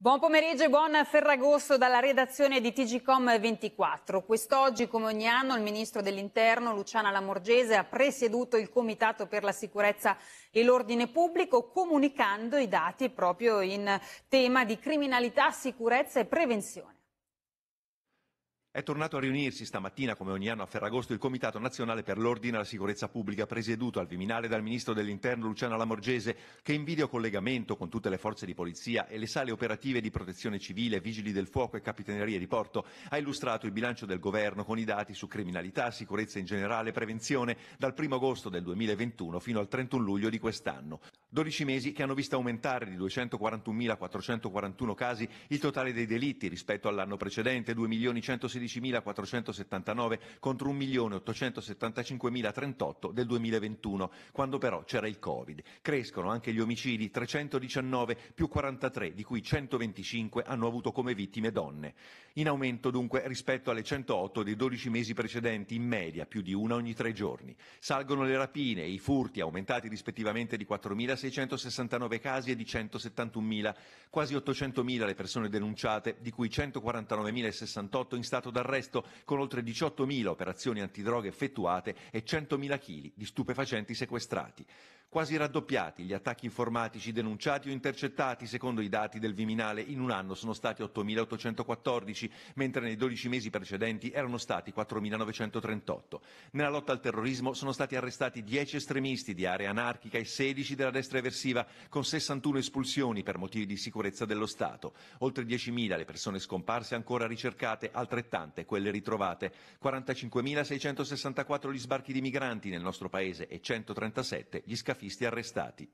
Buon pomeriggio e buon Ferragosto dalla redazione di TGCOM 24. Quest'oggi, come ogni anno, il Ministro dell'Interno, Luciana Lamorgese, ha presieduto il Comitato per la Sicurezza e l'Ordine Pubblico, comunicando i dati proprio in tema di criminalità, sicurezza e prevenzione. È tornato a riunirsi stamattina, come ogni anno a Ferragosto, il Comitato Nazionale per l'Ordine e la Sicurezza Pubblica, presieduto al Viminale dal Ministro dell'Interno Luciano Lamorgese, che in videocollegamento con tutte le forze di polizia e le sale operative di protezione civile, vigili del fuoco e capitanerie di porto, ha illustrato il bilancio del governo con i dati su criminalità, sicurezza in generale e prevenzione dal 1 agosto del 2021 fino al 31 luglio di quest'anno. 12 mesi che hanno visto aumentare di 241.441 casi il totale dei delitti rispetto all'anno precedente, 2.116.479 contro 1.875.038 del 2021, quando però c'era il Covid. Crescono anche gli omicidi, 319 più 43, di cui 125 hanno avuto come vittime donne. In aumento dunque rispetto alle 108 dei 12 mesi precedenti, in media più di una ogni tre giorni. Salgono le rapine e i furti, aumentati rispettivamente di 4.000 3.669 casi e di 171.000, quasi 800.000 le persone denunciate, di cui 149.068 in stato d'arresto, con oltre 18.000 operazioni antidroga effettuate e 100.000 kg di stupefacenti sequestrati. Quasi raddoppiati gli attacchi informatici denunciati o intercettati, secondo i dati del Viminale, in un anno sono stati 8.814, mentre nei 12 mesi precedenti erano stati 4.938. Nella lotta al terrorismo sono stati arrestati 10 estremisti di area anarchica e 16 della destra eversiva, con 61 espulsioni per motivi di sicurezza dello Stato. Oltre 10.000 le persone scomparse ancora ricercate, altrettante quelle ritrovate. 45.664 gli sbarchi di migranti nel nostro paese e 137 gli scaffali salafisti arrestati.